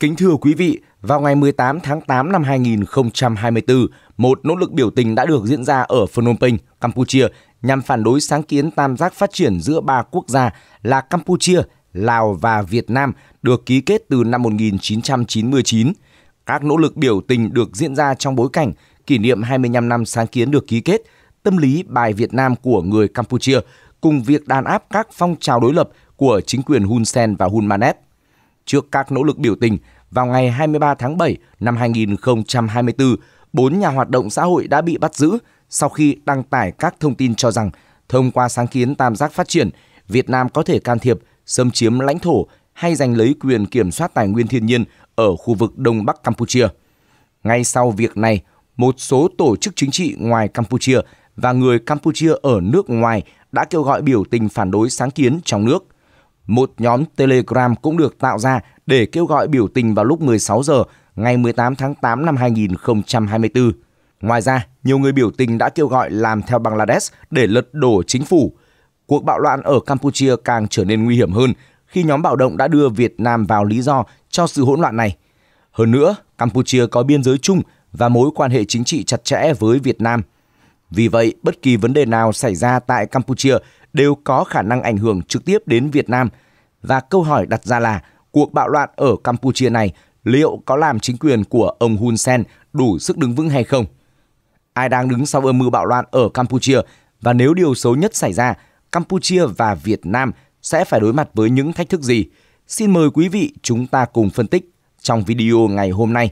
Kính thưa quý vị, vào ngày 18 tháng 8 năm 2024, một nỗ lực biểu tình đã được diễn ra ở Phnom Penh, Campuchia nhằm phản đối sáng kiến tam giác phát triển giữa ba quốc gia là Campuchia, Lào và Việt Nam được ký kết từ năm 1999. Các nỗ lực biểu tình được diễn ra trong bối cảnh kỷ niệm 25 năm sáng kiến được ký kết, tâm lý bài Việt Nam của người Campuchia cùng việc đàn áp các phong trào đối lập của chính quyền Hun Sen và Hun Manet trước các nỗ lực biểu tình vào ngày 23 tháng 7 năm 2024, bốn nhà hoạt động xã hội đã bị bắt giữ sau khi đăng tải các thông tin cho rằng thông qua sáng kiến tam giác phát triển, Việt Nam có thể can thiệp, xâm chiếm lãnh thổ hay giành lấy quyền kiểm soát tài nguyên thiên nhiên ở khu vực Đông Bắc Campuchia. Ngay sau việc này, một số tổ chức chính trị ngoài Campuchia và người Campuchia ở nước ngoài đã kêu gọi biểu tình phản đối sáng kiến trong nước – một nhóm Telegram cũng được tạo ra để kêu gọi biểu tình vào lúc 16 giờ ngày 18 tháng 8 năm 2024. Ngoài ra, nhiều người biểu tình đã kêu gọi làm theo Bangladesh để lật đổ chính phủ. Cuộc bạo loạn ở Campuchia càng trở nên nguy hiểm hơn khi nhóm bạo động đã đưa Việt Nam vào lý do cho sự hỗn loạn này. Hơn nữa, Campuchia có biên giới chung và mối quan hệ chính trị chặt chẽ với Việt Nam. Vì vậy, bất kỳ vấn đề nào xảy ra tại Campuchia đều có khả năng ảnh hưởng trực tiếp đến Việt Nam. Và câu hỏi đặt ra là cuộc bạo loạn ở Campuchia này liệu có làm chính quyền của ông Hun Sen đủ sức đứng vững hay không? Ai đang đứng sau âm mưu bạo loạn ở Campuchia và nếu điều xấu nhất xảy ra, Campuchia và Việt Nam sẽ phải đối mặt với những thách thức gì? Xin mời quý vị chúng ta cùng phân tích trong video ngày hôm nay.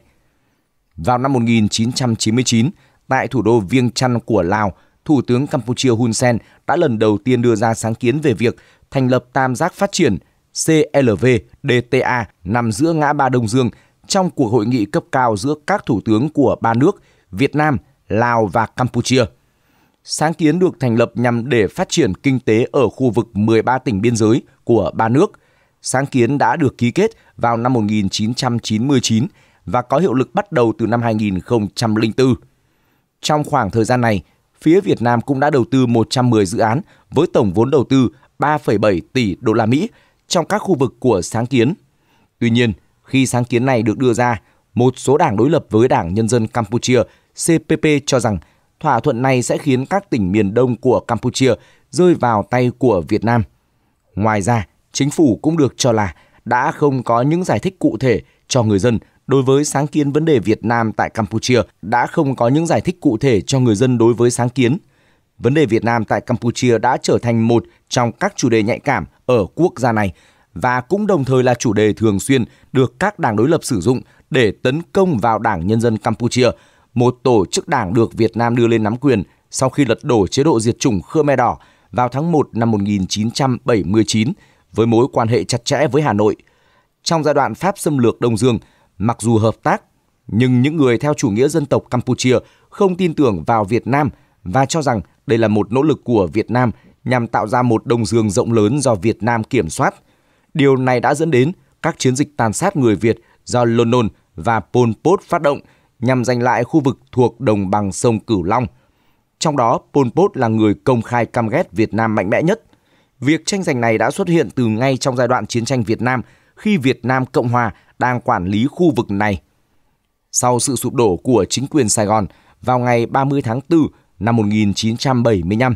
Vào năm 1999, tại thủ đô Viêng Chăn của Lào Thủ tướng Campuchia Hun Sen đã lần đầu tiên đưa ra sáng kiến về việc thành lập tam giác phát triển CLV-DTA nằm giữa ngã ba Đông Dương trong cuộc hội nghị cấp cao giữa các thủ tướng của ba nước Việt Nam, Lào và Campuchia. Sáng kiến được thành lập nhằm để phát triển kinh tế ở khu vực 13 tỉnh biên giới của ba nước. Sáng kiến đã được ký kết vào năm 1999 và có hiệu lực bắt đầu từ năm 2004. Trong khoảng thời gian này, phía Việt Nam cũng đã đầu tư 110 dự án với tổng vốn đầu tư 3,7 tỷ đô la Mỹ trong các khu vực của sáng kiến. Tuy nhiên, khi sáng kiến này được đưa ra, một số đảng đối lập với Đảng Nhân dân Campuchia CPP cho rằng thỏa thuận này sẽ khiến các tỉnh miền đông của Campuchia rơi vào tay của Việt Nam. Ngoài ra, chính phủ cũng được cho là đã không có những giải thích cụ thể cho người dân đối với sáng kiến vấn đề Việt Nam tại Campuchia đã không có những giải thích cụ thể cho người dân đối với sáng kiến. Vấn đề Việt Nam tại Campuchia đã trở thành một trong các chủ đề nhạy cảm ở quốc gia này và cũng đồng thời là chủ đề thường xuyên được các đảng đối lập sử dụng để tấn công vào Đảng Nhân dân Campuchia, một tổ chức đảng được Việt Nam đưa lên nắm quyền sau khi lật đổ chế độ diệt chủng Khmer Đỏ vào tháng 1 năm 1979 với mối quan hệ chặt chẽ với Hà Nội. Trong giai đoạn Pháp xâm lược Đông Dương – Mặc dù hợp tác, nhưng những người theo chủ nghĩa dân tộc Campuchia không tin tưởng vào Việt Nam và cho rằng đây là một nỗ lực của Việt Nam nhằm tạo ra một đồng dương rộng lớn do Việt Nam kiểm soát. Điều này đã dẫn đến các chiến dịch tàn sát người Việt do Lon Nol và Pol Pot phát động nhằm giành lại khu vực thuộc đồng bằng sông Cửu Long. Trong đó, Pol Pot là người công khai căm ghét Việt Nam mạnh mẽ nhất. Việc tranh giành này đã xuất hiện từ ngay trong giai đoạn chiến tranh Việt Nam – khi Việt Nam Cộng Hòa đang quản lý khu vực này. Sau sự sụp đổ của chính quyền Sài Gòn vào ngày 30 tháng 4 năm 1975,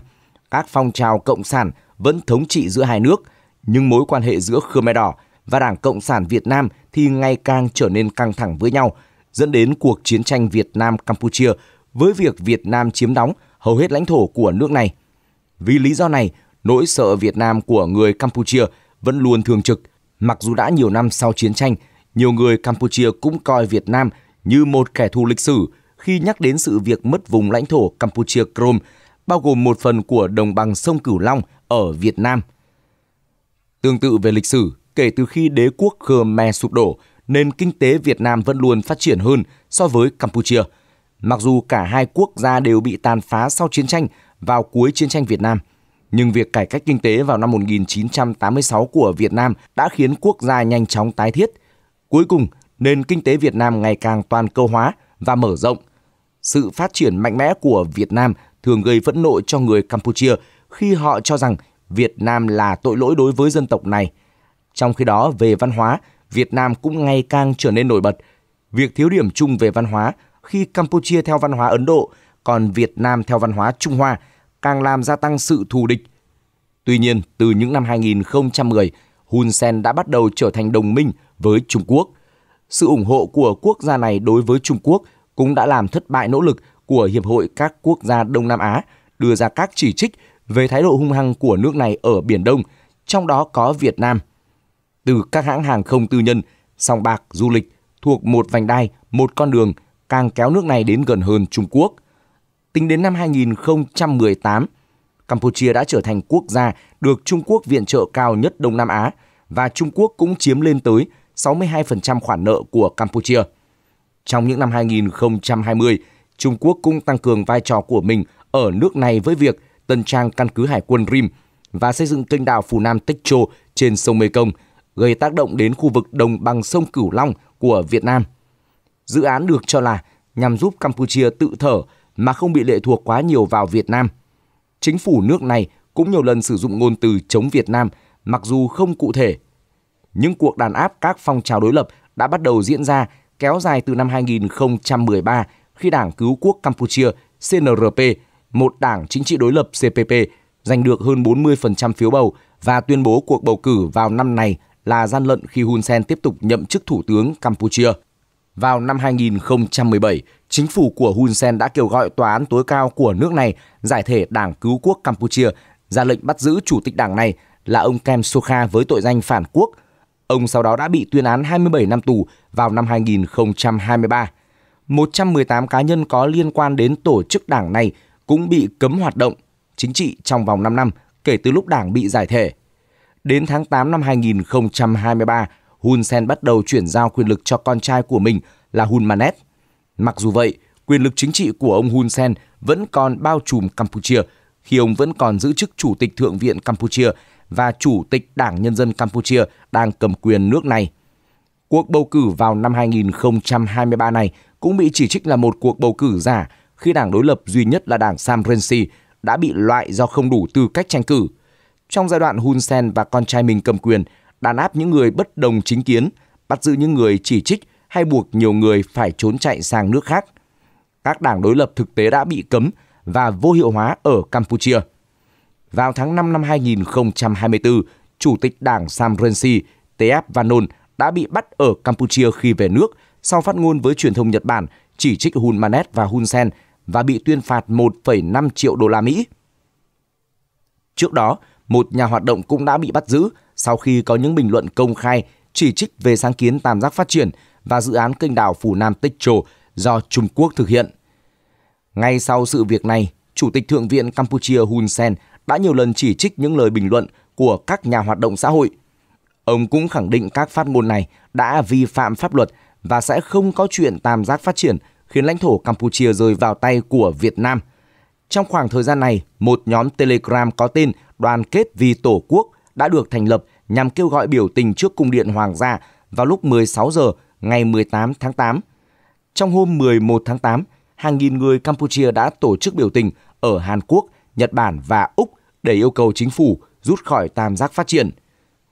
các phong trào cộng sản vẫn thống trị giữa hai nước, nhưng mối quan hệ giữa Khmer Đỏ và Đảng Cộng sản Việt Nam thì ngày càng trở nên căng thẳng với nhau, dẫn đến cuộc chiến tranh Việt Nam Campuchia với việc Việt Nam chiếm đóng hầu hết lãnh thổ của nước này. Vì lý do này, nỗi sợ Việt Nam của người Campuchia vẫn luôn thường trực Mặc dù đã nhiều năm sau chiến tranh, nhiều người Campuchia cũng coi Việt Nam như một kẻ thù lịch sử khi nhắc đến sự việc mất vùng lãnh thổ Campuchia Krom, bao gồm một phần của đồng bằng sông Cửu Long ở Việt Nam. Tương tự về lịch sử, kể từ khi đế quốc Khmer sụp đổ, nền kinh tế Việt Nam vẫn luôn phát triển hơn so với Campuchia. Mặc dù cả hai quốc gia đều bị tàn phá sau chiến tranh vào cuối chiến tranh Việt Nam – nhưng việc cải cách kinh tế vào năm 1986 của Việt Nam đã khiến quốc gia nhanh chóng tái thiết. Cuối cùng, nền kinh tế Việt Nam ngày càng toàn cầu hóa và mở rộng. Sự phát triển mạnh mẽ của Việt Nam thường gây phẫn nộ cho người Campuchia khi họ cho rằng Việt Nam là tội lỗi đối với dân tộc này. Trong khi đó, về văn hóa, Việt Nam cũng ngày càng trở nên nổi bật. Việc thiếu điểm chung về văn hóa khi Campuchia theo văn hóa Ấn Độ, còn Việt Nam theo văn hóa Trung Hoa – càng làm gia tăng sự thù địch. Tuy nhiên, từ những năm 2010, Hun Sen đã bắt đầu trở thành đồng minh với Trung Quốc. Sự ủng hộ của quốc gia này đối với Trung Quốc cũng đã làm thất bại nỗ lực của Hiệp hội các quốc gia Đông Nam Á đưa ra các chỉ trích về thái độ hung hăng của nước này ở Biển Đông, trong đó có Việt Nam. Từ các hãng hàng không tư nhân, song bạc, du lịch thuộc một vành đai, một con đường càng kéo nước này đến gần hơn Trung Quốc – tính đến năm 2018, Campuchia đã trở thành quốc gia được Trung Quốc viện trợ cao nhất Đông Nam Á và Trung Quốc cũng chiếm lên tới 62% khoản nợ của Campuchia. Trong những năm 2020, Trung Quốc cũng tăng cường vai trò của mình ở nước này với việc tân trang căn cứ hải quân RIM và xây dựng kênh đảo Phù Nam Tích châu trên sông Mekong, gây tác động đến khu vực đồng bằng sông Cửu Long của Việt Nam. Dự án được cho là nhằm giúp Campuchia tự thở mà không bị lệ thuộc quá nhiều vào Việt Nam. Chính phủ nước này cũng nhiều lần sử dụng ngôn từ chống Việt Nam, mặc dù không cụ thể. Những cuộc đàn áp các phong trào đối lập đã bắt đầu diễn ra kéo dài từ năm 2013 khi Đảng Cứu quốc Campuchia CNRP, một đảng chính trị đối lập CPP, giành được hơn 40% phiếu bầu và tuyên bố cuộc bầu cử vào năm này là gian lận khi Hun Sen tiếp tục nhậm chức thủ tướng Campuchia. Vào năm 2017, chính phủ của Hun Sen đã kêu gọi tòa án tối cao của nước này giải thể Đảng Cứu Quốc Campuchia, ra lệnh bắt giữ chủ tịch đảng này là ông Kem Sokha với tội danh phản quốc. Ông sau đó đã bị tuyên án 27 năm tù vào năm 2023. 118 cá nhân có liên quan đến tổ chức đảng này cũng bị cấm hoạt động chính trị trong vòng 5 năm kể từ lúc đảng bị giải thể. Đến tháng 8 năm 2023, Hun Sen bắt đầu chuyển giao quyền lực cho con trai của mình là Hun Manet. Mặc dù vậy, quyền lực chính trị của ông Hun Sen vẫn còn bao trùm Campuchia khi ông vẫn còn giữ chức Chủ tịch Thượng viện Campuchia và Chủ tịch Đảng Nhân dân Campuchia đang cầm quyền nước này. Cuộc bầu cử vào năm 2023 này cũng bị chỉ trích là một cuộc bầu cử giả khi đảng đối lập duy nhất là đảng Sam Rensi đã bị loại do không đủ tư cách tranh cử. Trong giai đoạn Hun Sen và con trai mình cầm quyền, đàn áp những người bất đồng chính kiến, bắt giữ những người chỉ trích hay buộc nhiều người phải trốn chạy sang nước khác. Các đảng đối lập thực tế đã bị cấm và vô hiệu hóa ở Campuchia. Vào tháng 5 năm 2024, Chủ tịch Đảng Sam Rensi, Tep Vanon đã bị bắt ở Campuchia khi về nước sau phát ngôn với truyền thông Nhật Bản chỉ trích Hun Manet và Hun Sen và bị tuyên phạt 1,5 triệu đô la Mỹ. Trước đó, một nhà hoạt động cũng đã bị bắt giữ sau khi có những bình luận công khai chỉ trích về sáng kiến tam giác phát triển và dự án kênh đảo Phủ Nam Tích Trồ do Trung Quốc thực hiện. Ngay sau sự việc này, Chủ tịch Thượng viện Campuchia Hun Sen đã nhiều lần chỉ trích những lời bình luận của các nhà hoạt động xã hội. Ông cũng khẳng định các phát ngôn này đã vi phạm pháp luật và sẽ không có chuyện tam giác phát triển khiến lãnh thổ Campuchia rơi vào tay của Việt Nam. Trong khoảng thời gian này, một nhóm Telegram có tên Đoàn kết vì Tổ quốc đã được thành lập nhằm kêu gọi biểu tình trước cung điện Hoàng gia vào lúc 16 giờ ngày 18 tháng 8. Trong hôm 11 tháng 8, hàng nghìn người Campuchia đã tổ chức biểu tình ở Hàn Quốc, Nhật Bản và Úc để yêu cầu chính phủ rút khỏi tam giác phát triển.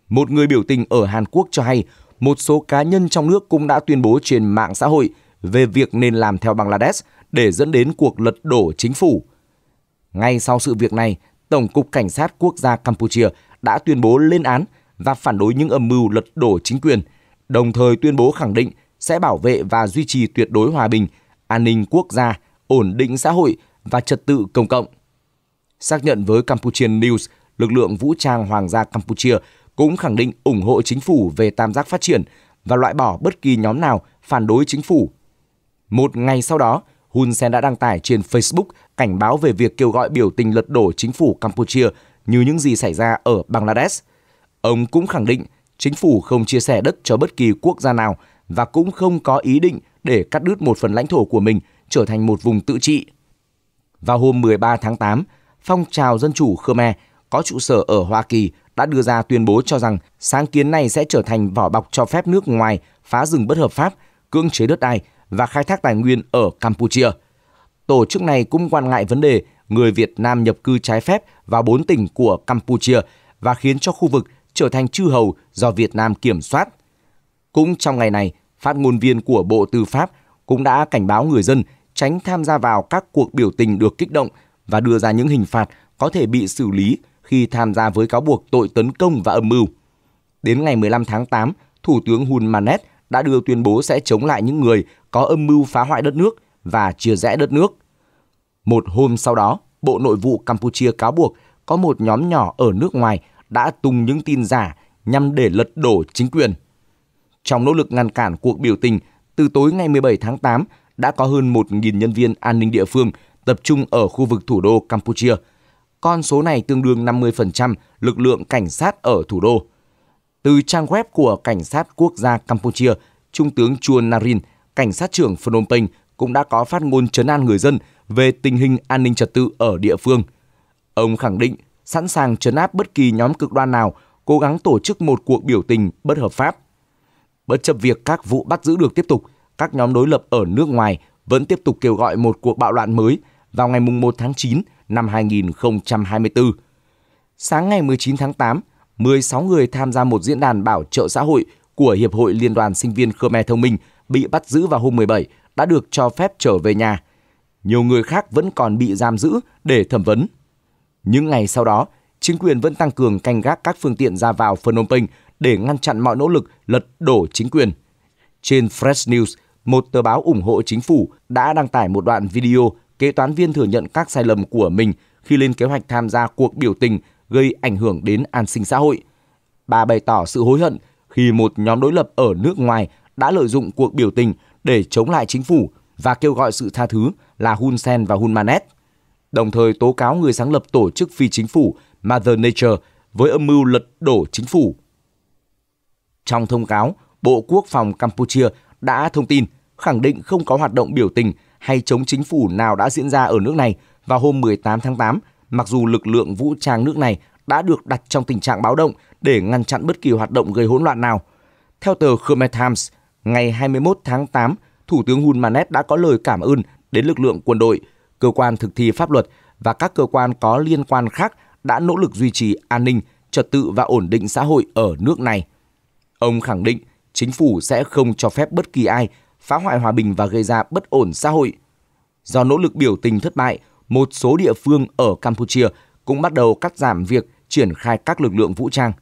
Một người biểu tình ở Hàn Quốc cho hay một số cá nhân trong nước cũng đã tuyên bố trên mạng xã hội về việc nên làm theo Bangladesh để dẫn đến cuộc lật đổ chính phủ. Ngay sau sự việc này, Tổng cục Cảnh sát Quốc gia Campuchia đã tuyên bố lên án và phản đối những âm mưu lật đổ chính quyền, đồng thời tuyên bố khẳng định sẽ bảo vệ và duy trì tuyệt đối hòa bình, an ninh quốc gia, ổn định xã hội và trật tự công cộng. Xác nhận với Campuchian News, lực lượng vũ trang Hoàng gia Campuchia cũng khẳng định ủng hộ chính phủ về tam giác phát triển và loại bỏ bất kỳ nhóm nào phản đối chính phủ. Một ngày sau đó, Hun Sen đã đăng tải trên Facebook cảnh báo về việc kêu gọi biểu tình lật đổ chính phủ Campuchia như những gì xảy ra ở Bangladesh. Ông cũng khẳng định chính phủ không chia sẻ đất cho bất kỳ quốc gia nào và cũng không có ý định để cắt đứt một phần lãnh thổ của mình trở thành một vùng tự trị. Vào hôm 13 tháng 8, phong trào dân chủ Khmer có trụ sở ở Hoa Kỳ đã đưa ra tuyên bố cho rằng sáng kiến này sẽ trở thành vỏ bọc cho phép nước ngoài phá rừng bất hợp pháp, cưỡng chế đất đai và khai thác tài nguyên ở Campuchia. Tổ chức này cũng quan ngại vấn đề người Việt Nam nhập cư trái phép vào bốn tỉnh của Campuchia và khiến cho khu vực trở thành chư hầu do Việt Nam kiểm soát. Cũng trong ngày này, phát ngôn viên của Bộ Tư pháp cũng đã cảnh báo người dân tránh tham gia vào các cuộc biểu tình được kích động và đưa ra những hình phạt có thể bị xử lý khi tham gia với cáo buộc tội tấn công và âm mưu. Đến ngày 15 tháng 8, Thủ tướng Hun Manet đã đưa tuyên bố sẽ chống lại những người có âm mưu phá hoại đất nước và chia rẽ đất nước. Một hôm sau đó, Bộ Nội vụ Campuchia cáo buộc có một nhóm nhỏ ở nước ngoài đã tung những tin giả nhằm để lật đổ chính quyền. Trong nỗ lực ngăn cản cuộc biểu tình, từ tối ngày 17 tháng 8 đã có hơn 1.000 nhân viên an ninh địa phương tập trung ở khu vực thủ đô Campuchia. Con số này tương đương 50% lực lượng cảnh sát ở thủ đô. Từ trang web của Cảnh sát Quốc gia Campuchia, Trung tướng Chuan Narin, Cảnh sát trưởng Phnom Penh cũng đã có phát ngôn chấn an người dân về tình hình an ninh trật tự ở địa phương. Ông khẳng định sẵn sàng trấn áp bất kỳ nhóm cực đoan nào cố gắng tổ chức một cuộc biểu tình bất hợp pháp. Bất chấp việc các vụ bắt giữ được tiếp tục, các nhóm đối lập ở nước ngoài vẫn tiếp tục kêu gọi một cuộc bạo loạn mới vào ngày 1 tháng 9 năm 2024. Sáng ngày 19 tháng 8, 16 người tham gia một diễn đàn bảo trợ xã hội của Hiệp hội Liên đoàn Sinh viên Khmer Thông minh bị bắt giữ vào hôm 17 đã được cho phép trở về nhà. Nhiều người khác vẫn còn bị giam giữ để thẩm vấn. Những ngày sau đó, chính quyền vẫn tăng cường canh gác các phương tiện ra vào Phnom Penh để ngăn chặn mọi nỗ lực lật đổ chính quyền. Trên Fresh News, một tờ báo ủng hộ chính phủ đã đăng tải một đoạn video kế toán viên thừa nhận các sai lầm của mình khi lên kế hoạch tham gia cuộc biểu tình gây ảnh hưởng đến an sinh xã hội. Bà bày tỏ sự hối hận khi một nhóm đối lập ở nước ngoài đã lợi dụng cuộc biểu tình để chống lại chính phủ và kêu gọi sự tha thứ là Hun Sen và Hun Manet đồng thời tố cáo người sáng lập tổ chức phi chính phủ Mother Nature với âm mưu lật đổ chính phủ. Trong thông cáo, Bộ Quốc phòng Campuchia đã thông tin khẳng định không có hoạt động biểu tình hay chống chính phủ nào đã diễn ra ở nước này vào hôm 18 tháng 8, mặc dù lực lượng vũ trang nước này đã được đặt trong tình trạng báo động để ngăn chặn bất kỳ hoạt động gây hỗn loạn nào. Theo tờ Khmer Times, ngày 21 tháng 8, Thủ tướng Hun Manet đã có lời cảm ơn đến lực lượng quân đội – cơ quan thực thi pháp luật và các cơ quan có liên quan khác đã nỗ lực duy trì an ninh, trật tự và ổn định xã hội ở nước này. Ông khẳng định chính phủ sẽ không cho phép bất kỳ ai phá hoại hòa bình và gây ra bất ổn xã hội. Do nỗ lực biểu tình thất bại, một số địa phương ở Campuchia cũng bắt đầu cắt giảm việc triển khai các lực lượng vũ trang.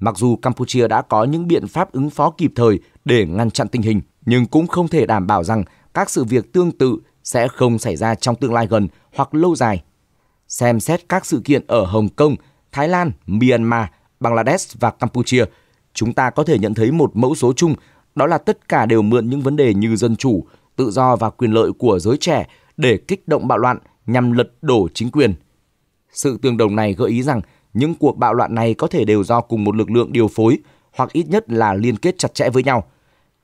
Mặc dù Campuchia đã có những biện pháp ứng phó kịp thời để ngăn chặn tình hình, nhưng cũng không thể đảm bảo rằng các sự việc tương tự sẽ không xảy ra trong tương lai gần hoặc lâu dài. Xem xét các sự kiện ở Hồng Kông, Thái Lan, Myanmar, Bangladesh và Campuchia, chúng ta có thể nhận thấy một mẫu số chung, đó là tất cả đều mượn những vấn đề như dân chủ, tự do và quyền lợi của giới trẻ để kích động bạo loạn nhằm lật đổ chính quyền. Sự tương đồng này gợi ý rằng những cuộc bạo loạn này có thể đều do cùng một lực lượng điều phối hoặc ít nhất là liên kết chặt chẽ với nhau.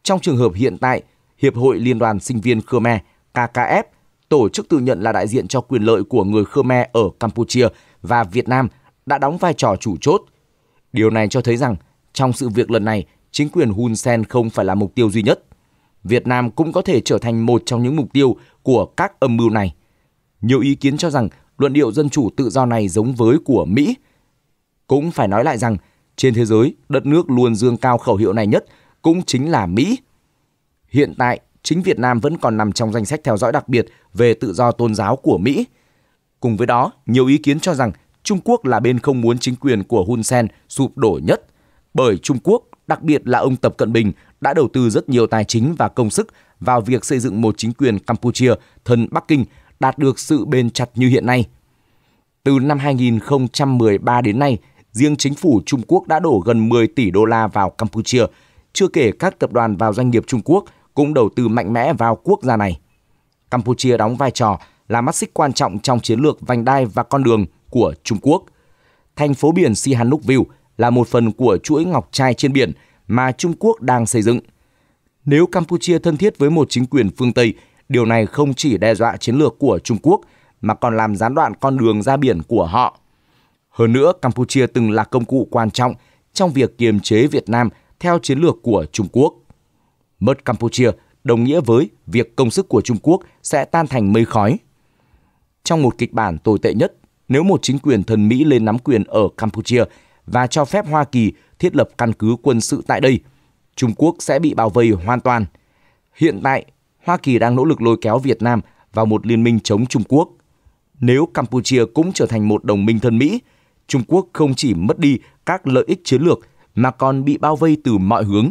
Trong trường hợp hiện tại, Hiệp hội Liên đoàn Sinh viên Khmer – KKF, tổ chức tự nhận là đại diện cho quyền lợi của người Khmer ở Campuchia và Việt Nam đã đóng vai trò chủ chốt. Điều này cho thấy rằng trong sự việc lần này, chính quyền Hun Sen không phải là mục tiêu duy nhất. Việt Nam cũng có thể trở thành một trong những mục tiêu của các âm mưu này. Nhiều ý kiến cho rằng luận điệu dân chủ tự do này giống với của Mỹ. Cũng phải nói lại rằng, trên thế giới, đất nước luôn dương cao khẩu hiệu này nhất cũng chính là Mỹ. Hiện tại, chính Việt Nam vẫn còn nằm trong danh sách theo dõi đặc biệt về tự do tôn giáo của Mỹ. Cùng với đó, nhiều ý kiến cho rằng Trung Quốc là bên không muốn chính quyền của Hun Sen sụp đổ nhất, bởi Trung Quốc, đặc biệt là ông Tập Cận Bình, đã đầu tư rất nhiều tài chính và công sức vào việc xây dựng một chính quyền Campuchia thân Bắc Kinh đạt được sự bền chặt như hiện nay. Từ năm 2013 đến nay, riêng chính phủ Trung Quốc đã đổ gần 10 tỷ đô la vào Campuchia, chưa kể các tập đoàn và doanh nghiệp Trung Quốc cũng đầu tư mạnh mẽ vào quốc gia này. Campuchia đóng vai trò là mắt xích quan trọng trong chiến lược vành đai và con đường của Trung Quốc. Thành phố biển Sihanoukville là một phần của chuỗi ngọc trai trên biển mà Trung Quốc đang xây dựng. Nếu Campuchia thân thiết với một chính quyền phương Tây, điều này không chỉ đe dọa chiến lược của Trung Quốc mà còn làm gián đoạn con đường ra biển của họ. Hơn nữa, Campuchia từng là công cụ quan trọng trong việc kiềm chế Việt Nam theo chiến lược của Trung Quốc mất Campuchia đồng nghĩa với việc công sức của Trung Quốc sẽ tan thành mây khói. Trong một kịch bản tồi tệ nhất, nếu một chính quyền thân Mỹ lên nắm quyền ở Campuchia và cho phép Hoa Kỳ thiết lập căn cứ quân sự tại đây, Trung Quốc sẽ bị bao vây hoàn toàn. Hiện tại, Hoa Kỳ đang nỗ lực lôi kéo Việt Nam vào một liên minh chống Trung Quốc. Nếu Campuchia cũng trở thành một đồng minh thân Mỹ, Trung Quốc không chỉ mất đi các lợi ích chiến lược mà còn bị bao vây từ mọi hướng.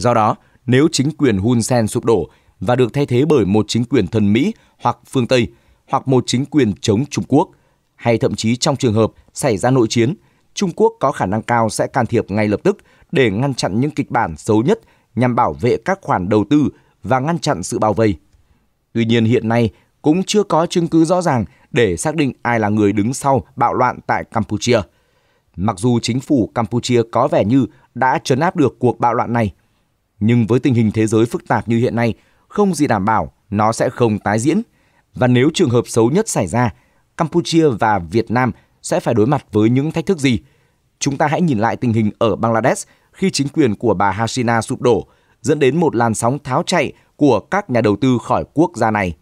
Do đó, nếu chính quyền Hun Sen sụp đổ và được thay thế bởi một chính quyền thân Mỹ hoặc phương Tây hoặc một chính quyền chống Trung Quốc, hay thậm chí trong trường hợp xảy ra nội chiến, Trung Quốc có khả năng cao sẽ can thiệp ngay lập tức để ngăn chặn những kịch bản xấu nhất nhằm bảo vệ các khoản đầu tư và ngăn chặn sự bao vây. Tuy nhiên hiện nay cũng chưa có chứng cứ rõ ràng để xác định ai là người đứng sau bạo loạn tại Campuchia. Mặc dù chính phủ Campuchia có vẻ như đã trấn áp được cuộc bạo loạn này, nhưng với tình hình thế giới phức tạp như hiện nay, không gì đảm bảo nó sẽ không tái diễn. Và nếu trường hợp xấu nhất xảy ra, Campuchia và Việt Nam sẽ phải đối mặt với những thách thức gì? Chúng ta hãy nhìn lại tình hình ở Bangladesh khi chính quyền của bà Hasina sụp đổ, dẫn đến một làn sóng tháo chạy của các nhà đầu tư khỏi quốc gia này.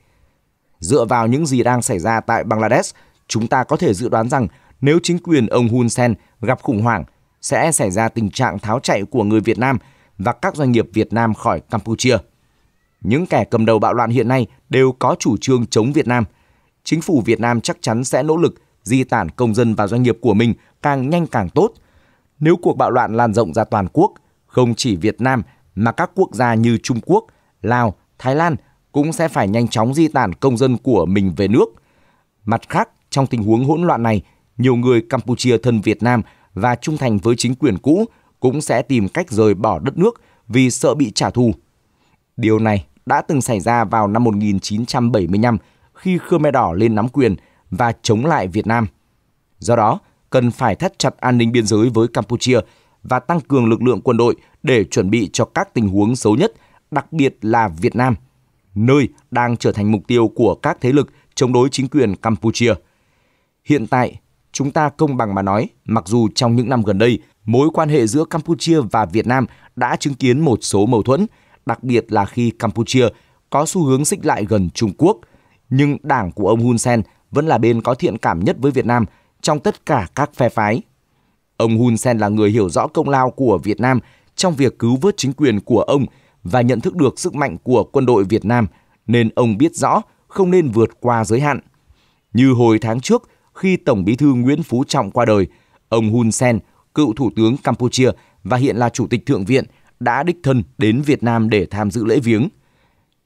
Dựa vào những gì đang xảy ra tại Bangladesh, chúng ta có thể dự đoán rằng nếu chính quyền ông Hun Sen gặp khủng hoảng, sẽ xảy ra tình trạng tháo chạy của người Việt Nam – và các doanh nghiệp Việt Nam khỏi Campuchia. Những kẻ cầm đầu bạo loạn hiện nay đều có chủ trương chống Việt Nam. Chính phủ Việt Nam chắc chắn sẽ nỗ lực di tản công dân và doanh nghiệp của mình càng nhanh càng tốt. Nếu cuộc bạo loạn lan rộng ra toàn quốc, không chỉ Việt Nam mà các quốc gia như Trung Quốc, Lào, Thái Lan cũng sẽ phải nhanh chóng di tản công dân của mình về nước. Mặt khác, trong tình huống hỗn loạn này, nhiều người Campuchia thân Việt Nam và trung thành với chính quyền cũ cũng sẽ tìm cách rời bỏ đất nước vì sợ bị trả thù. Điều này đã từng xảy ra vào năm 1975 khi Khmer Đỏ lên nắm quyền và chống lại Việt Nam. Do đó, cần phải thắt chặt an ninh biên giới với Campuchia và tăng cường lực lượng quân đội để chuẩn bị cho các tình huống xấu nhất, đặc biệt là Việt Nam, nơi đang trở thành mục tiêu của các thế lực chống đối chính quyền Campuchia. Hiện tại, chúng ta công bằng mà nói, mặc dù trong những năm gần đây, mối quan hệ giữa Campuchia và Việt Nam đã chứng kiến một số mâu thuẫn, đặc biệt là khi Campuchia có xu hướng xích lại gần Trung Quốc, nhưng đảng của ông Hun Sen vẫn là bên có thiện cảm nhất với Việt Nam trong tất cả các phe phái. Ông Hun Sen là người hiểu rõ công lao của Việt Nam trong việc cứu vớt chính quyền của ông và nhận thức được sức mạnh của quân đội Việt Nam, nên ông biết rõ không nên vượt qua giới hạn. Như hồi tháng trước, khi Tổng bí thư Nguyễn Phú Trọng qua đời, ông Hun Sen cựu thủ tướng Campuchia và hiện là chủ tịch Thượng viện đã đích thân đến Việt Nam để tham dự lễ viếng.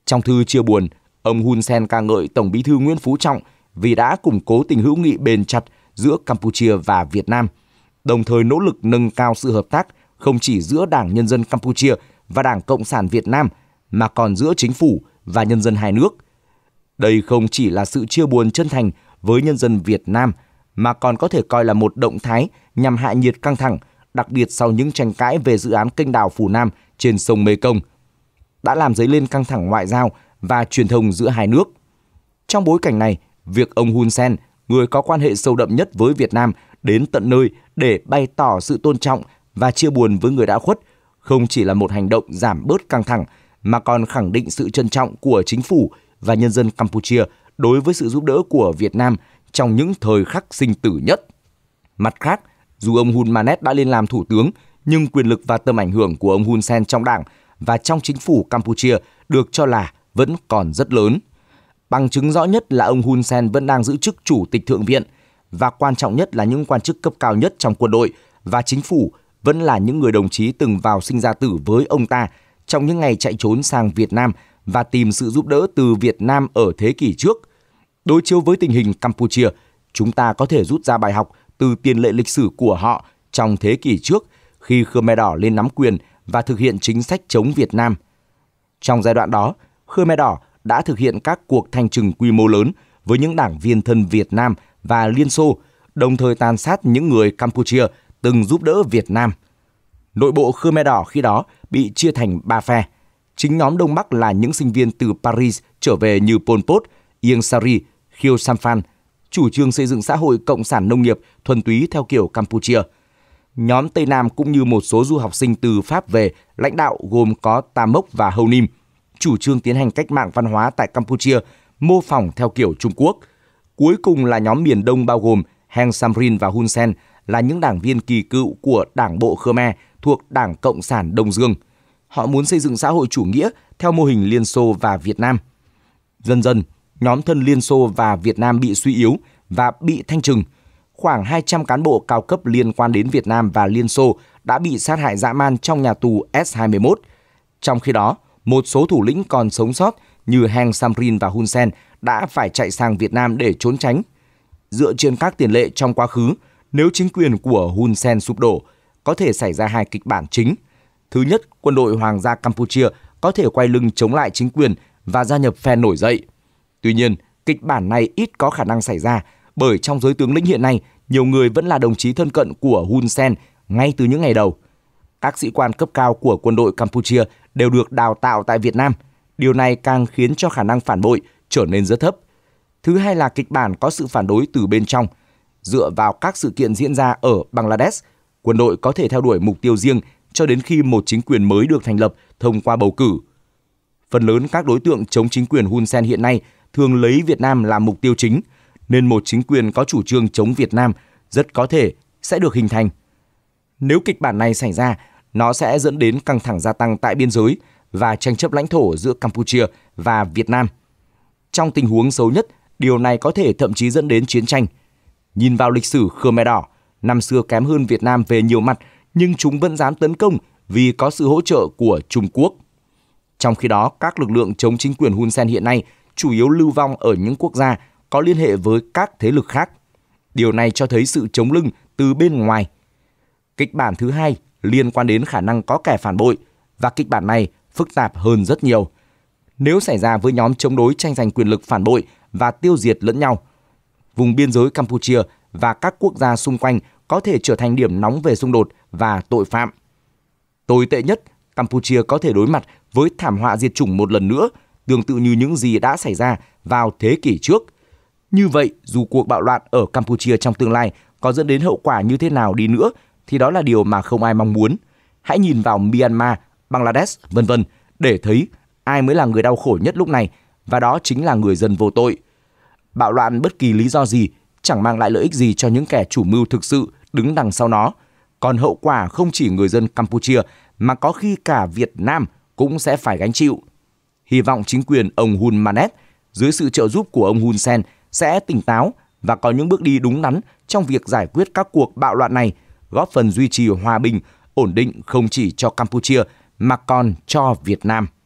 Trong thư chia buồn, ông Hun Sen ca ngợi Tổng Bí thư Nguyễn Phú Trọng vì đã củng cố tình hữu nghị bền chặt giữa Campuchia và Việt Nam, đồng thời nỗ lực nâng cao sự hợp tác không chỉ giữa Đảng Nhân dân Campuchia và Đảng Cộng sản Việt Nam mà còn giữa chính phủ và nhân dân hai nước. Đây không chỉ là sự chia buồn chân thành với nhân dân Việt Nam mà còn có thể coi là một động thái nhằm hạ nhiệt căng thẳng, đặc biệt sau những tranh cãi về dự án kênh đào Phù Nam trên sông Mê Công, đã làm dấy lên căng thẳng ngoại giao và truyền thông giữa hai nước. Trong bối cảnh này, việc ông Hun Sen, người có quan hệ sâu đậm nhất với Việt Nam, đến tận nơi để bày tỏ sự tôn trọng và chia buồn với người đã khuất không chỉ là một hành động giảm bớt căng thẳng mà còn khẳng định sự trân trọng của chính phủ và nhân dân Campuchia đối với sự giúp đỡ của Việt Nam – trong những thời khắc sinh tử nhất. Mặt khác, dù ông Hun Manet đã lên làm thủ tướng, nhưng quyền lực và tầm ảnh hưởng của ông Hun Sen trong đảng và trong chính phủ Campuchia được cho là vẫn còn rất lớn. Bằng chứng rõ nhất là ông Hun Sen vẫn đang giữ chức chủ tịch thượng viện và quan trọng nhất là những quan chức cấp cao nhất trong quân đội và chính phủ vẫn là những người đồng chí từng vào sinh ra tử với ông ta trong những ngày chạy trốn sang Việt Nam và tìm sự giúp đỡ từ Việt Nam ở thế kỷ trước – Đối chiếu với tình hình Campuchia, chúng ta có thể rút ra bài học từ tiền lệ lịch sử của họ trong thế kỷ trước khi Khmer Đỏ lên nắm quyền và thực hiện chính sách chống Việt Nam. Trong giai đoạn đó, Khmer Đỏ đã thực hiện các cuộc thanh trừng quy mô lớn với những đảng viên thân Việt Nam và Liên Xô, đồng thời tàn sát những người Campuchia từng giúp đỡ Việt Nam. Nội bộ Khmer Đỏ khi đó bị chia thành ba phe. Chính nhóm Đông Bắc là những sinh viên từ Paris trở về như Pol Pot, Ieng Sari Khieu Samphan, chủ trương xây dựng xã hội cộng sản nông nghiệp thuần túy theo kiểu Campuchia. Nhóm Tây Nam cũng như một số du học sinh từ Pháp về, lãnh đạo gồm có Tam Mốc và Hầu Nim, chủ trương tiến hành cách mạng văn hóa tại Campuchia, mô phỏng theo kiểu Trung Quốc. Cuối cùng là nhóm miền Đông bao gồm Heng Samrin và Hun Sen là những đảng viên kỳ cựu của Đảng Bộ Khmer thuộc Đảng Cộng sản Đông Dương. Họ muốn xây dựng xã hội chủ nghĩa theo mô hình Liên Xô và Việt Nam. Dần dần, nhóm thân Liên Xô và Việt Nam bị suy yếu và bị thanh trừng. Khoảng 200 cán bộ cao cấp liên quan đến Việt Nam và Liên Xô đã bị sát hại dã man trong nhà tù S-21. Trong khi đó, một số thủ lĩnh còn sống sót như Heng Samrin và Hun Sen đã phải chạy sang Việt Nam để trốn tránh. Dựa trên các tiền lệ trong quá khứ, nếu chính quyền của Hun Sen sụp đổ, có thể xảy ra hai kịch bản chính. Thứ nhất, quân đội Hoàng gia Campuchia có thể quay lưng chống lại chính quyền và gia nhập phe nổi dậy. Tuy nhiên, kịch bản này ít có khả năng xảy ra bởi trong giới tướng lĩnh hiện nay, nhiều người vẫn là đồng chí thân cận của Hun Sen ngay từ những ngày đầu. Các sĩ quan cấp cao của quân đội Campuchia đều được đào tạo tại Việt Nam. Điều này càng khiến cho khả năng phản bội trở nên rất thấp. Thứ hai là kịch bản có sự phản đối từ bên trong. Dựa vào các sự kiện diễn ra ở Bangladesh, quân đội có thể theo đuổi mục tiêu riêng cho đến khi một chính quyền mới được thành lập thông qua bầu cử. Phần lớn các đối tượng chống chính quyền Hun Sen hiện nay thường lấy Việt Nam làm mục tiêu chính, nên một chính quyền có chủ trương chống Việt Nam rất có thể sẽ được hình thành. Nếu kịch bản này xảy ra, nó sẽ dẫn đến căng thẳng gia tăng tại biên giới và tranh chấp lãnh thổ giữa Campuchia và Việt Nam. Trong tình huống xấu nhất, điều này có thể thậm chí dẫn đến chiến tranh. Nhìn vào lịch sử Khmer Đỏ, năm xưa kém hơn Việt Nam về nhiều mặt nhưng chúng vẫn dám tấn công vì có sự hỗ trợ của Trung Quốc. Trong khi đó, các lực lượng chống chính quyền Hun Sen hiện nay chủ yếu lưu vong ở những quốc gia có liên hệ với các thế lực khác. Điều này cho thấy sự chống lưng từ bên ngoài. Kịch bản thứ hai liên quan đến khả năng có kẻ phản bội và kịch bản này phức tạp hơn rất nhiều. Nếu xảy ra với nhóm chống đối tranh giành quyền lực phản bội và tiêu diệt lẫn nhau, vùng biên giới Campuchia và các quốc gia xung quanh có thể trở thành điểm nóng về xung đột và tội phạm. Tồi tệ nhất, Campuchia có thể đối mặt với thảm họa diệt chủng một lần nữa tương tự như những gì đã xảy ra vào thế kỷ trước. Như vậy, dù cuộc bạo loạn ở Campuchia trong tương lai có dẫn đến hậu quả như thế nào đi nữa thì đó là điều mà không ai mong muốn. Hãy nhìn vào Myanmar, Bangladesh, vân vân để thấy ai mới là người đau khổ nhất lúc này và đó chính là người dân vô tội. Bạo loạn bất kỳ lý do gì chẳng mang lại lợi ích gì cho những kẻ chủ mưu thực sự đứng đằng sau nó. Còn hậu quả không chỉ người dân Campuchia mà có khi cả Việt Nam cũng sẽ phải gánh chịu hy vọng chính quyền ông Hun Manet dưới sự trợ giúp của ông Hun Sen sẽ tỉnh táo và có những bước đi đúng đắn trong việc giải quyết các cuộc bạo loạn này, góp phần duy trì hòa bình, ổn định không chỉ cho Campuchia mà còn cho Việt Nam.